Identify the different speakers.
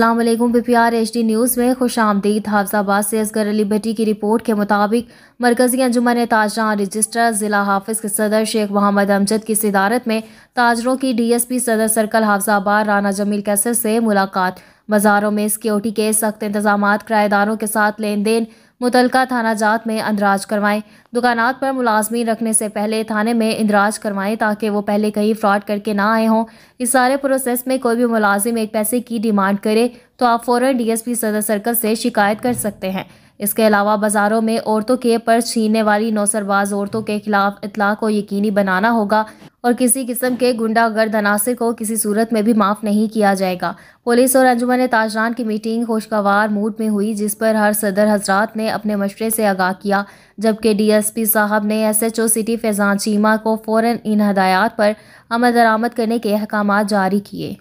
Speaker 1: अल्लाम P R H D news में खुश आमदीद हाफजाबाद से असगर अली भट्टी की रिपोर्ट के मुताबिक मरकज़ी अंजुमन ताजरान रजिस्टर ज़िला हाफिज़ के सदर शेख मोहम्मद अमजद की सदारत में ताजरों की डी एस पी सदर सर्कल हाफजाबाद राना जमील कैसर से मुलाकात बाज़ारों में सिक्योरिटी के सख्त इंतजाम किराएदारों के साथ लेन देन मुतलका थाना जात में अंदराज करवाएं दुकानात पर मुलाजमी रखने से पहले थाने में इंदराज करवाएं ताकि वो पहले कहीं फ्रॉड करके ना आए हों इस सारे प्रोसेस में कोई भी मुलाजिम एक पैसे की डिमांड करे तो आप फ़ौरन डीएसपी सदर सर्कल से शिकायत कर सकते हैं इसके अलावा बाज़ारों में औरतों के पर्स छीनने वाली नौसरबाज औरतों के खिलाफ इतला को यकीनी बनाना होगा और किसी किस्म के गुंडागर्द अनासर को किसी सूरत में भी माफ़ नहीं किया जाएगा पुलिस और अंजुमन ताजरान की मीटिंग खुशगवार मूड में हुई जिस पर हर सदर हजरात ने अपने मशरे से आगाह किया जबकि डीएसपी साहब ने एसएचओ सिटी फैजान चीमा को फ़ौर इन हदायात पर अमल दरामद करने के अहकाम जारी किए